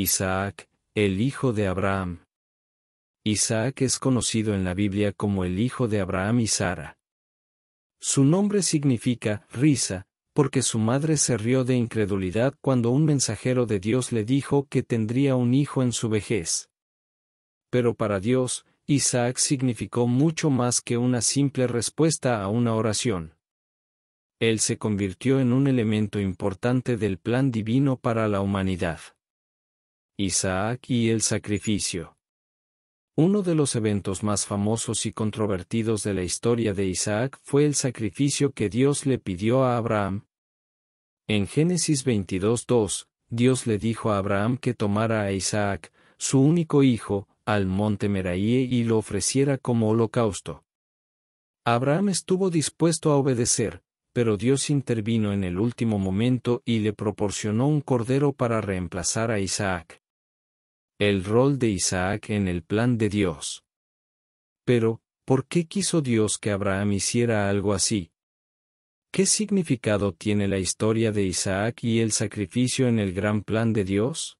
Isaac, el hijo de Abraham. Isaac es conocido en la Biblia como el hijo de Abraham y Sara. Su nombre significa risa, porque su madre se rió de incredulidad cuando un mensajero de Dios le dijo que tendría un hijo en su vejez. Pero para Dios, Isaac significó mucho más que una simple respuesta a una oración. Él se convirtió en un elemento importante del plan divino para la humanidad. Isaac y el sacrificio. Uno de los eventos más famosos y controvertidos de la historia de Isaac fue el sacrificio que Dios le pidió a Abraham. En Génesis 22.2, Dios le dijo a Abraham que tomara a Isaac, su único hijo, al monte Meraí y lo ofreciera como holocausto. Abraham estuvo dispuesto a obedecer, pero Dios intervino en el último momento y le proporcionó un cordero para reemplazar a Isaac el rol de Isaac en el plan de Dios. Pero, ¿por qué quiso Dios que Abraham hiciera algo así? ¿Qué significado tiene la historia de Isaac y el sacrificio en el gran plan de Dios?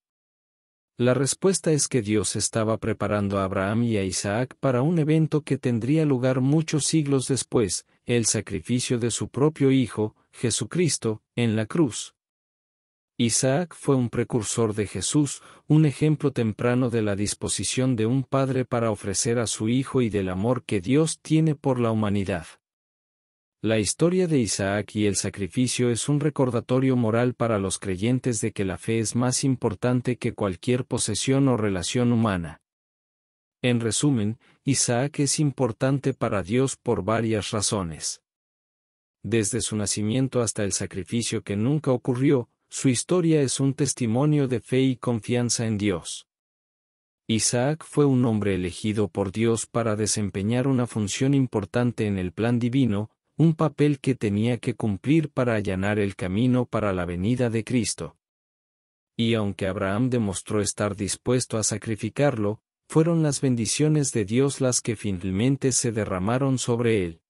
La respuesta es que Dios estaba preparando a Abraham y a Isaac para un evento que tendría lugar muchos siglos después, el sacrificio de su propio Hijo, Jesucristo, en la cruz. Isaac fue un precursor de Jesús, un ejemplo temprano de la disposición de un padre para ofrecer a su hijo y del amor que Dios tiene por la humanidad. La historia de Isaac y el sacrificio es un recordatorio moral para los creyentes de que la fe es más importante que cualquier posesión o relación humana. En resumen, Isaac es importante para Dios por varias razones. Desde su nacimiento hasta el sacrificio que nunca ocurrió, su historia es un testimonio de fe y confianza en Dios. Isaac fue un hombre elegido por Dios para desempeñar una función importante en el plan divino, un papel que tenía que cumplir para allanar el camino para la venida de Cristo. Y aunque Abraham demostró estar dispuesto a sacrificarlo, fueron las bendiciones de Dios las que finalmente se derramaron sobre él.